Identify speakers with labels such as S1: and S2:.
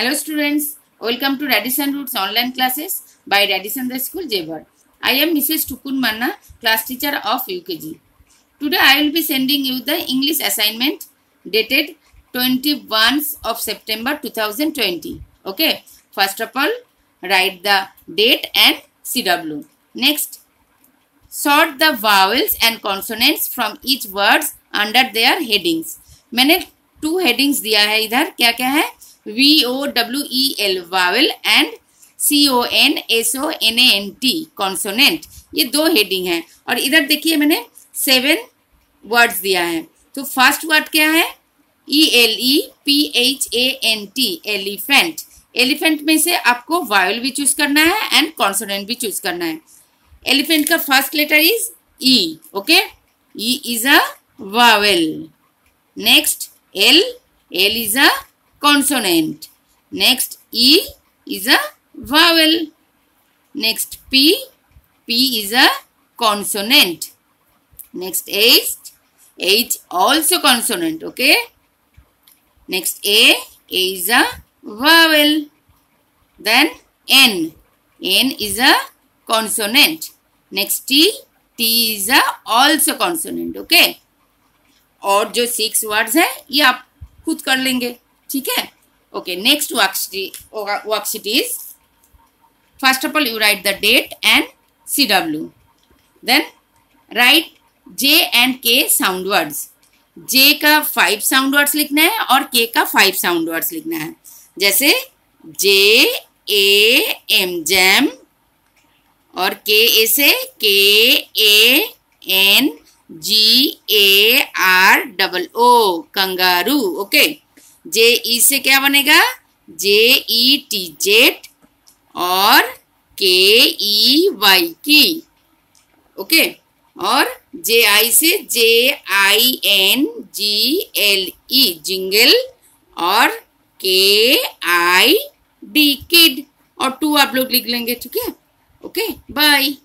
S1: Hello students welcome to Radisson Roots online classes by Radisson the school Jewar I am Mrs Tukun Manna class teacher of UKG today I will be sending you the English assignment dated twenty of September two thousand twenty okay first of all write the date and C W next sort the vowels and consonants from each words under their headings मैंने two headings दिया है इधर क्या क्या है V O W E L vowel and C O N S O N A N T consonant ये दो heading है और इधर देखिए मैंने सेवन वर्ड्स दिया है तो फर्स्ट वर्ड क्या है E L E P H A N T elephant elephant में से आपको वायल भी चूज करना है एंड कॉन्सोनेंट भी चूज करना है एलिफेंट का first letter is E okay E is a vowel next L L is a consonant. Next, E is a vowel. Next, P. P is a consonant. Next, H. H also consonant, okay? Next, A. A is a vowel. Then, N. N is a consonant. Next, T. T is a also consonant, okay? और जो six words है ये आप खुद कर लेंगे ठीक है okay next worksheet worksheet is first of all you write the date and C W then write J and K sound words J का फाइव साउंड वर्ड्स लिखना है और के का फाइव साउंड वर्ड्स लिखना है जैसे जे ए एम जैम और के ए से K A N G A R double O kangaroo okay okay? J E से क्या बनेगा जे ई टी जेट और के ई वाई की ओके और जे आई से J I N G L E jingle और के आई डी किड और टू आप लोग लिख लेंगे ठीक है ओके बाय